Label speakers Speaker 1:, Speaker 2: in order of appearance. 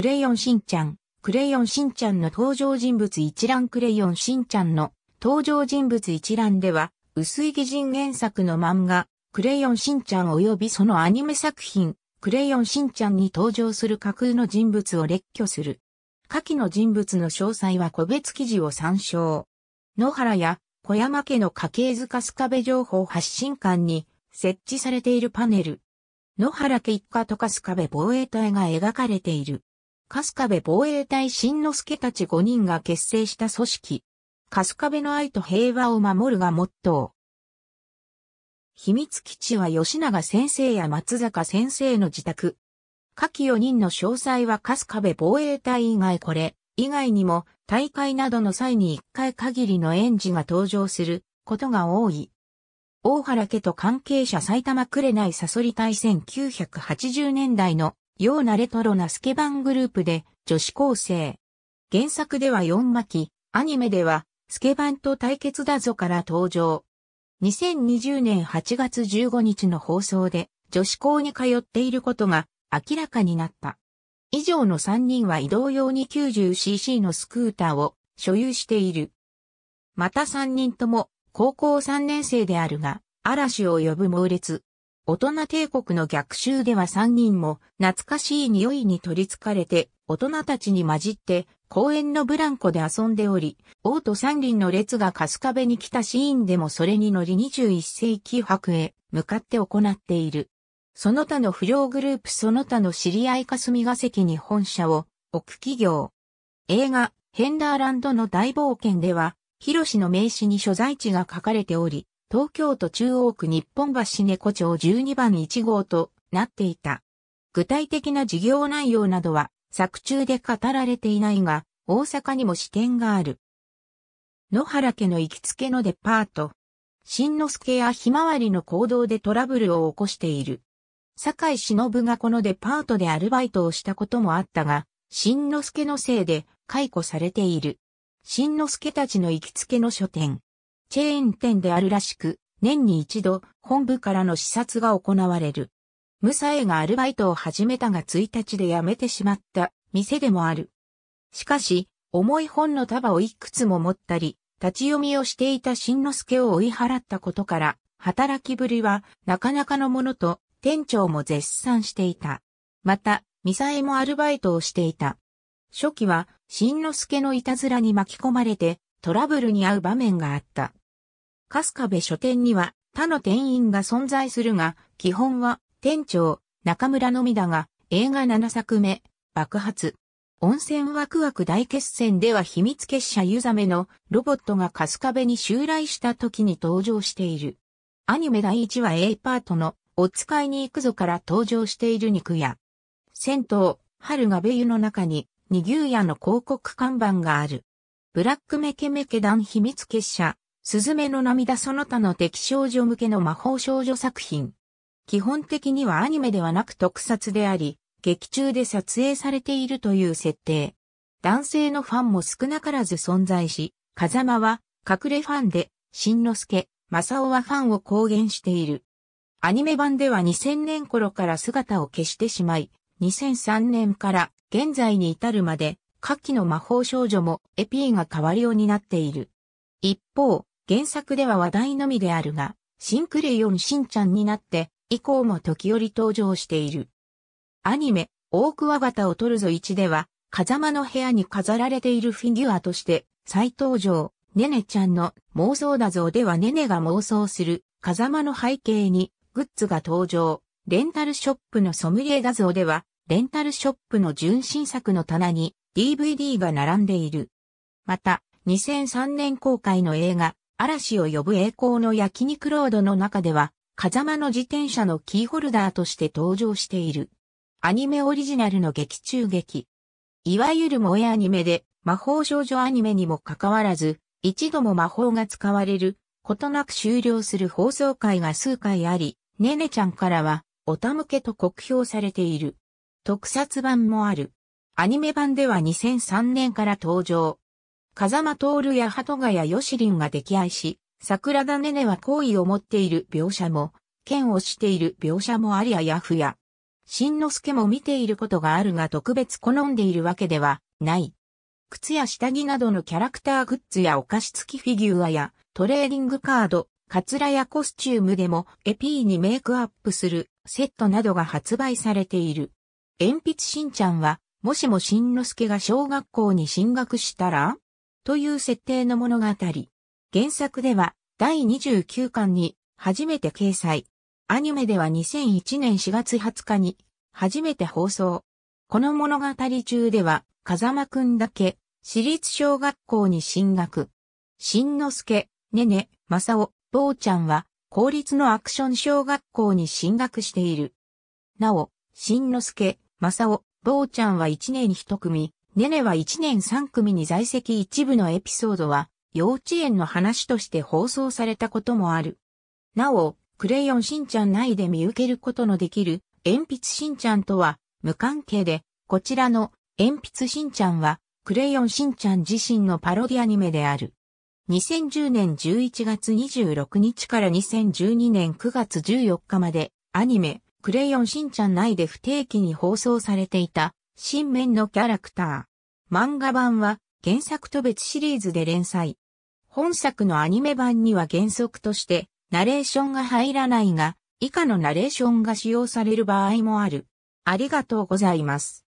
Speaker 1: クレヨンしんちゃん、クレヨンしんちゃんの登場人物一覧クレヨンしんちゃんの登場人物一覧では、薄い擬人原作の漫画、クレヨンしんちゃん及びそのアニメ作品、クレヨンしんちゃんに登場する架空の人物を列挙する。下記の人物の詳細は個別記事を参照。野原や小山家の家系図かすかべ情報発信館に設置されているパネル。野原家一家とかすかべ防衛隊が描かれている。春日部防衛隊新之助たち5人が結成した組織。春日部の愛と平和を守るがモットー。秘密基地は吉永先生や松坂先生の自宅。下記4人の詳細は春日部防衛隊以外これ、以外にも大会などの際に1回限りの園児が登場することが多い。大原家と関係者埼玉いサソリ隊1980年代のようなレトロなスケバングループで女子高生。原作では四巻、アニメではスケバンと対決だぞから登場。2020年8月15日の放送で女子校に通っていることが明らかになった。以上の3人は移動用に 90cc のスクーターを所有している。また3人とも高校3年生であるが、嵐を呼ぶ猛烈、大人帝国の逆襲では3人も懐かしい匂いに取りつかれて大人たちに混じって公園のブランコで遊んでおり、王と三輪の列が春日部に来たシーンでもそれに乗り21世紀博へ向かって行っている。その他の不良グループその他の知り合い霞が関に本社を置く企業。映画、ヘンダーランドの大冒険では、ヒロシの名刺に所在地が書かれており、東京都中央区日本橋猫町12番1号となっていた。具体的な事業内容などは作中で語られていないが、大阪にも支店がある。野原家の行きつけのデパート。新之助やひまわりの行動でトラブルを起こしている。堺忍がこのデパートでアルバイトをしたこともあったが、新之助のせいで解雇されている。新之助たちの行きつけの書店。チェーン店であるらしく、年に一度本部からの視察が行われる。ムサエがアルバイトを始めたが1日で辞めてしまった店でもある。しかし、重い本の束をいくつも持ったり、立ち読みをしていた新之助を追い払ったことから、働きぶりはなかなかのものと店長も絶賛していた。また、ミサエもアルバイトをしていた。初期は、新之助のいたずらに巻き込まれて、トラブルに遭う場面があった。カスカベ書店には他の店員が存在するが、基本は店長、中村のみだが、映画7作目、爆発。温泉ワクワク大決戦では秘密結社ユザメのロボットがカスカベに襲来した時に登場している。アニメ第1話 A パートのお使いに行くぞから登場している肉屋。銭湯、春がべ湯の中に二牛屋の広告看板がある。ブラックメケメケ団秘密結社、すずめの涙その他の敵少女向けの魔法少女作品。基本的にはアニメではなく特撮であり、劇中で撮影されているという設定。男性のファンも少なからず存在し、風間は隠れファンで、新之助、正雄はファンを公言している。アニメ版では2000年頃から姿を消してしまい、2003年から現在に至るまで、下記の魔法少女もエピーが代わりになっている。一方、原作では話題のみであるが、シンクレヨンしんちゃんになって、以降も時折登場している。アニメ、大桑タを取るぞ1では、風間の部屋に飾られているフィギュアとして、再登場、ねねちゃんの妄想だぞではねねが妄想する、風間の背景に、グッズが登場、レンタルショップのソムリエだぞでは、レンタルショップの純真作の棚に DVD が並んでいる。また、2003年公開の映画、嵐を呼ぶ栄光の焼肉ロードの中では、風間の自転車のキーホルダーとして登場している。アニメオリジナルの劇中劇。いわゆる萌えアニメで、魔法少女アニメにもかかわらず、一度も魔法が使われる、ことなく終了する放送回が数回あり、ねねちゃんからは、おたむけと酷評されている。特撮版もある。アニメ版では2003年から登場。風間ルや鳩ヶ谷りんが溺愛し、桜田ねねは好意を持っている描写も、剣をしている描写もありあやふや。新之助も見ていることがあるが特別好んでいるわけではない。靴や下着などのキャラクターグッズやお菓子付きフィギュアやトレーディングカード、カツラやコスチュームでもエピーにメイクアップするセットなどが発売されている。鉛筆しんちゃんは、もしもしんのすけが小学校に進学したらという設定の物語。原作では第29巻に初めて掲載。アニメでは2001年4月20日に初めて放送。この物語中では風間くんだけ私立小学校に進学。しんのすけ、ねね、まさお、ぼうちゃんは公立のアクション小学校に進学している。なお、しんのすけ、まさお、ぼうちゃんは1年1組、ネネは1年3組に在籍一部のエピソードは、幼稚園の話として放送されたこともある。なお、クレヨンしんちゃん内で見受けることのできる、鉛筆しんちゃんとは、無関係で、こちらの鉛筆しんちゃんは、クレヨンしんちゃん自身のパロディアニメである。2010年11月26日から2012年9月14日まで、アニメ、クレヨンしんちゃん内で不定期に放送されていた、新面のキャラクター。漫画版は原作と別シリーズで連載。本作のアニメ版には原則としてナレーションが入らないが、以下のナレーションが使用される場合もある。ありがとうございます。